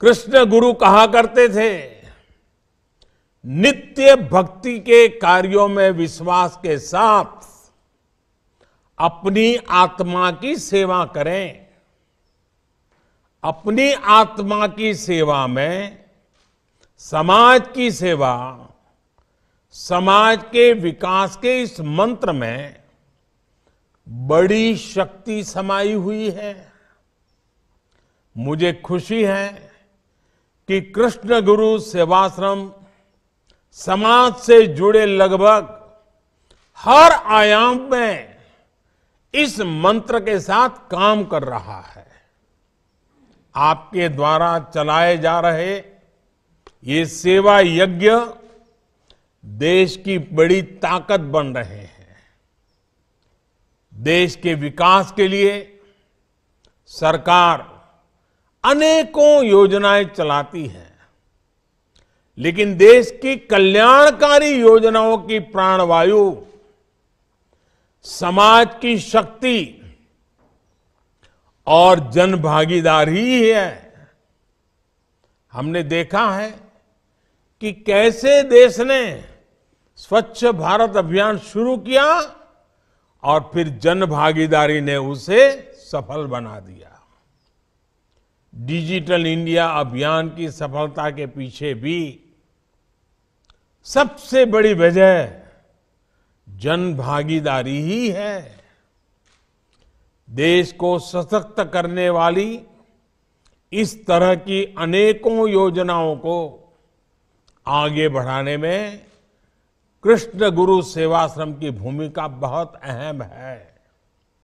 कृष्ण गुरु कहा करते थे नित्य भक्ति के कार्यों में विश्वास के साथ अपनी आत्मा की सेवा करें अपनी आत्मा की सेवा में समाज की सेवा समाज के विकास के इस मंत्र में बड़ी शक्ति समाई हुई है मुझे खुशी है कि कृष्ण गुरु सेवाश्रम समाज से जुड़े लगभग हर आयाम में इस मंत्र के साथ काम कर रहा है आपके द्वारा चलाए जा रहे ये सेवा यज्ञ देश की बड़ी ताकत बन रहे हैं देश के विकास के लिए सरकार अनेकों योजनाएं चलाती है लेकिन देश की कल्याणकारी योजनाओं की प्राणवायु समाज की शक्ति और जन भागीदारी ही है हमने देखा है कि कैसे देश ने स्वच्छ भारत अभियान शुरू किया और फिर जन भागीदारी ने उसे सफल बना दिया डिजिटल इंडिया अभियान की सफलता के पीछे भी सबसे बड़ी वजह जन भागीदारी ही है देश को सशक्त करने वाली इस तरह की अनेकों योजनाओं को आगे बढ़ाने में कृष्ण गुरु सेवाश्रम की भूमिका बहुत अहम है